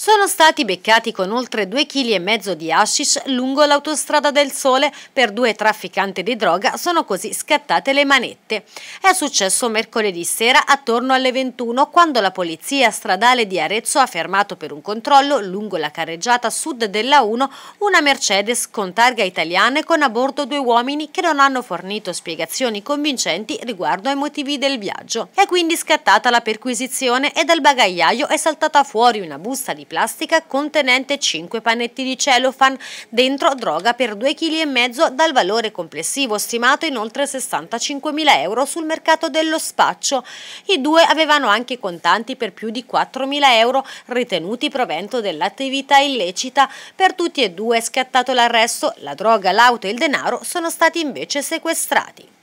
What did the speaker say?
sono stati beccati con oltre 2,5 kg di hashish lungo l'autostrada del Sole per due trafficanti di droga sono così scattate le manette. È successo mercoledì sera attorno alle 21 quando la polizia stradale di Arezzo ha fermato per un controllo lungo la carreggiata sud della 1 una Mercedes con targa italiana e con a bordo due uomini che non hanno fornito spiegazioni convincenti riguardo ai motivi del viaggio. È quindi scattata la perquisizione e dal bagagliaio è saltata fuori una busta di plastica contenente 5 panetti di cellophane, dentro droga per 2,5 kg dal valore complessivo stimato in oltre 65 mila euro sul mercato dello spaccio. I due avevano anche contanti per più di 4 mila euro ritenuti provento dell'attività illecita. Per tutti e due è scattato l'arresto, la droga, l'auto e il denaro sono stati invece sequestrati.